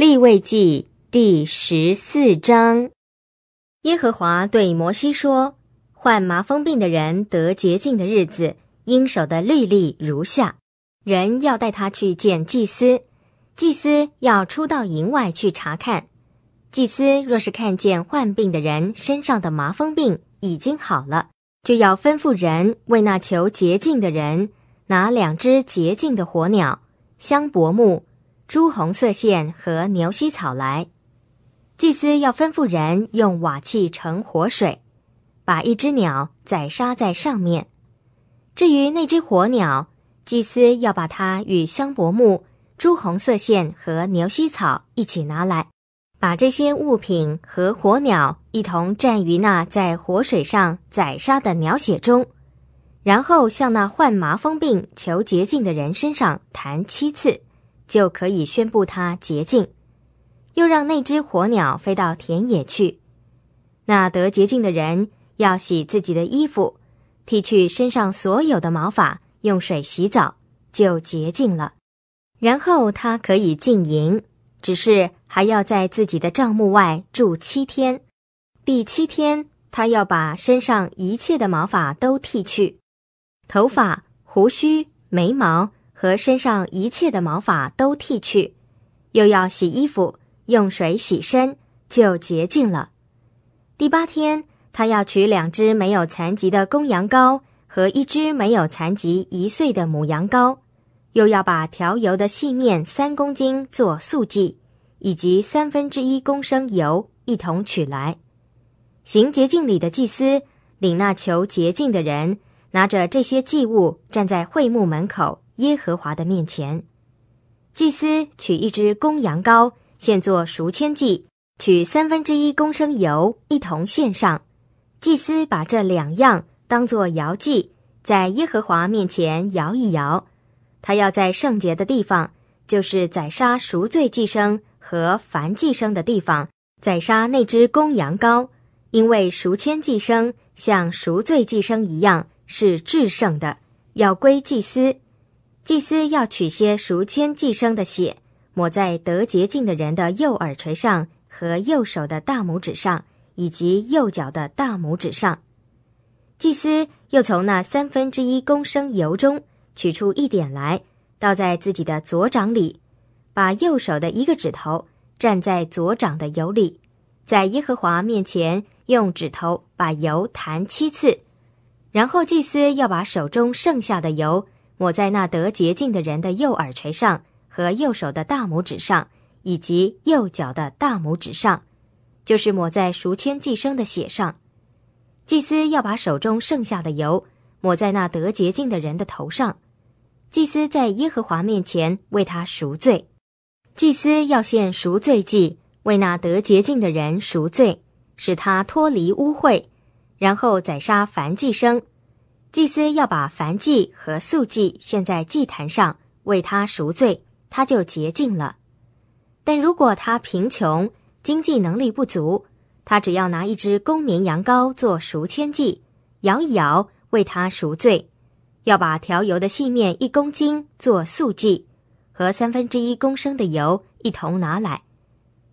立位记第十四章，耶和华对摩西说：“患麻风病的人得洁净的日子，应守的律例如下：人要带他去见祭司，祭司要出到营外去查看。祭司若是看见患病的人身上的麻风病已经好了，就要吩咐人为那求洁净的人拿两只洁净的火鸟，香柏木。”朱红色线和牛膝草来，祭司要吩咐人用瓦器盛活水，把一只鸟宰杀在上面。至于那只火鸟，祭司要把它与香柏木、朱红色线和牛膝草一起拿来，把这些物品和火鸟一同蘸于那在活水上宰杀的鸟血中，然后向那患麻风病求洁净的人身上弹七次。就可以宣布他洁净，又让那只火鸟飞到田野去。那得洁净的人要洗自己的衣服，剃去身上所有的毛发，用水洗澡就洁净了。然后他可以进营，只是还要在自己的帐幕外住七天。第七天，他要把身上一切的毛发都剃去，头发、胡须、眉毛。和身上一切的毛发都剃去，又要洗衣服，用水洗身，就洁净了。第八天，他要取两只没有残疾的公羊羔和一只没有残疾一岁的母羊羔，又要把调油的细面三公斤做素剂，以及三分之一公升油一同取来。行洁净礼的祭司领那求洁净的人，拿着这些祭物站在会幕门口。耶和华的面前，祭司取一只公羊羔献作赎签祭，取三分之一公升油一同献上。祭司把这两样当做摇祭，在耶和华面前摇一摇。他要在圣洁的地方，就是宰杀赎罪祭生和凡祭生的地方，宰杀那只公羊羔，因为赎签、祭生像赎罪祭生一样是至圣的，要归祭司。祭司要取些赎愆寄生的血，抹在得洁净的人的右耳垂上和右手的大拇指上，以及右脚的大拇指上。祭司又从那三分之一公升油中取出一点来，倒在自己的左掌里，把右手的一个指头蘸在左掌的油里，在耶和华面前用指头把油弹七次。然后祭司要把手中剩下的油。抹在那得洁净的人的右耳垂上和右手的大拇指上，以及右脚的大拇指上，就是抹在赎签寄生的血上。祭司要把手中剩下的油抹在那得洁净的人的头上。祭司在耶和华面前为他赎罪。祭司要献赎罪祭，为那得洁净的人赎罪，使他脱离污秽，然后宰杀凡寄生祭司要把凡祭和素祭献在祭坛上，为他赎罪，他就洁净了。但如果他贫穷，经济能力不足，他只要拿一只公绵羊羔做赎千祭，摇一摇为他赎罪。要把调油的细面一公斤做素祭，和三分之一公升的油一同拿来，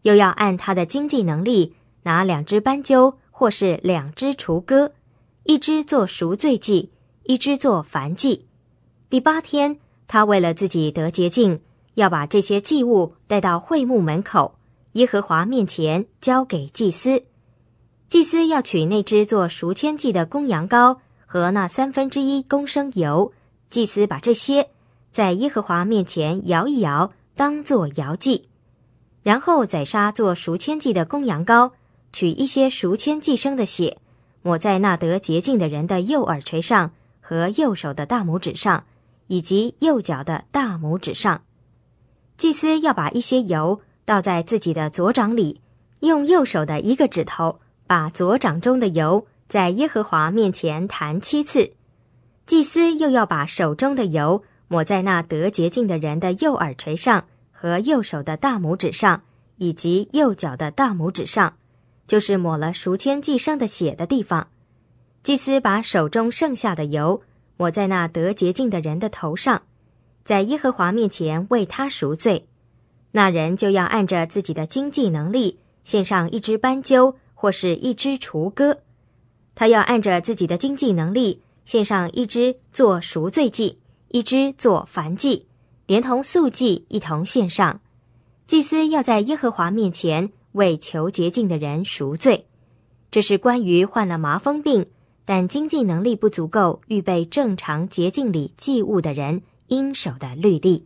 又要按他的经济能力拿两只斑鸠或是两只雏鸽。一只做赎罪祭，一只做燔祭。第八天，他为了自己得洁净，要把这些祭物带到会幕门口，耶和华面前交给祭司。祭司要取那只做赎签祭的公羊羔和那三分之一公升油，祭司把这些在耶和华面前摇一摇，当做摇祭，然后宰杀做赎签祭的公羊羔，取一些赎签祭生的血。抹在那得洁净的人的右耳垂上和右手的大拇指上，以及右脚的大拇指上。祭司要把一些油倒在自己的左掌里，用右手的一个指头把左掌中的油在耶和华面前弹七次。祭司又要把手中的油抹在那得洁净的人的右耳垂上和右手的大拇指上，以及右脚的大拇指上。就是抹了赎愆祭生的血的地方，祭司把手中剩下的油抹在那得洁净的人的头上，在耶和华面前为他赎罪。那人就要按着自己的经济能力献上一只斑鸠或是一只雏鸽，他要按着自己的经济能力献上一只做赎罪祭，一只做燔祭，连同素祭一同献上。祭司要在耶和华面前。为求洁净的人赎罪，这是关于患了麻风病但经济能力不足够预备正常洁净礼祭物的人应守的律例。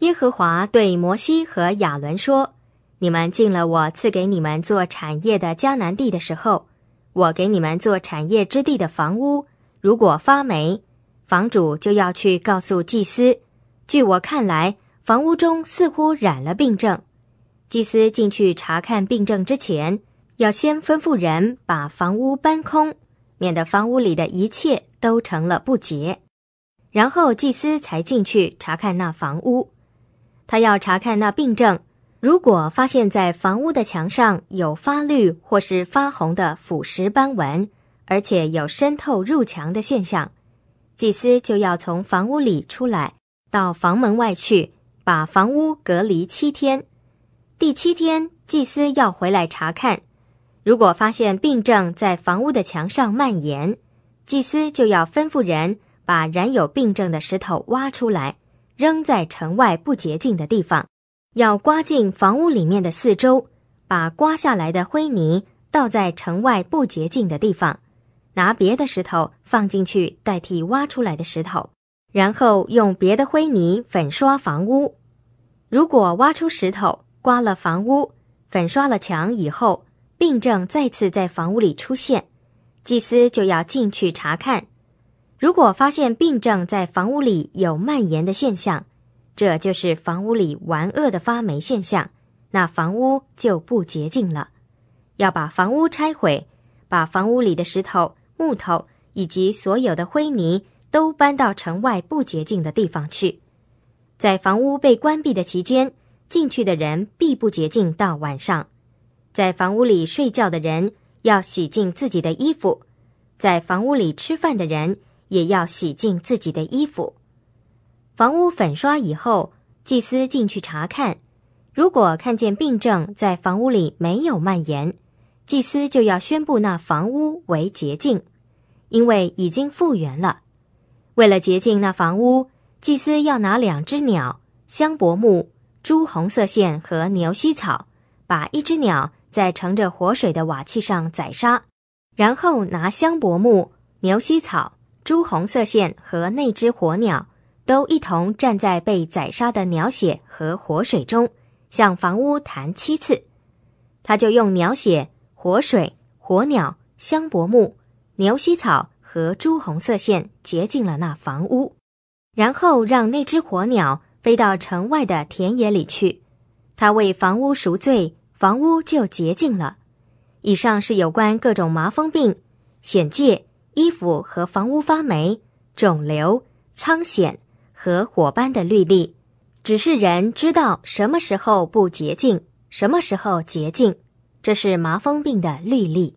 耶和华对摩西和亚伦说：“你们进了我赐给你们做产业的迦南地的时候，我给你们做产业之地的房屋，如果发霉，房主就要去告诉祭司。据我看来，房屋中似乎染了病症。”祭司进去查看病症之前，要先吩咐人把房屋搬空，免得房屋里的一切都成了不洁。然后祭司才进去查看那房屋。他要查看那病症，如果发现在房屋的墙上有发绿或是发红的腐蚀斑纹，而且有渗透入墙的现象，祭司就要从房屋里出来，到房门外去，把房屋隔离七天。第七天，祭司要回来查看。如果发现病症在房屋的墙上蔓延，祭司就要吩咐人把染有病症的石头挖出来，扔在城外不洁净的地方。要刮进房屋里面的四周，把刮下来的灰泥倒在城外不洁净的地方，拿别的石头放进去代替挖出来的石头，然后用别的灰泥粉刷房屋。如果挖出石头，刮了房屋，粉刷了墙以后，病症再次在房屋里出现，祭司就要进去查看。如果发现病症在房屋里有蔓延的现象，这就是房屋里顽恶的发霉现象，那房屋就不洁净了。要把房屋拆毁，把房屋里的石头、木头以及所有的灰泥都搬到城外不洁净的地方去。在房屋被关闭的期间。进去的人必不洁净。到晚上，在房屋里睡觉的人要洗净自己的衣服，在房屋里吃饭的人也要洗净自己的衣服。房屋粉刷以后，祭司进去查看，如果看见病症在房屋里没有蔓延，祭司就要宣布那房屋为洁净，因为已经复原了。为了洁净那房屋，祭司要拿两只鸟，香柏木。朱红色线和牛膝草，把一只鸟在盛着活水的瓦器上宰杀，然后拿香柏木、牛膝草、朱红色线和那只火鸟都一同站在被宰杀的鸟血和活水中，向房屋弹七次。他就用鸟血、活水、活鸟、香柏木、牛膝草和朱红色线结进了那房屋，然后让那只火鸟。飞到城外的田野里去，他为房屋赎罪，房屋就洁净了。以上是有关各种麻风病、癣疥、衣服和房屋发霉、肿瘤、疮癣和火斑的律例。只是人知道什么时候不洁净，什么时候洁净，这是麻风病的律例。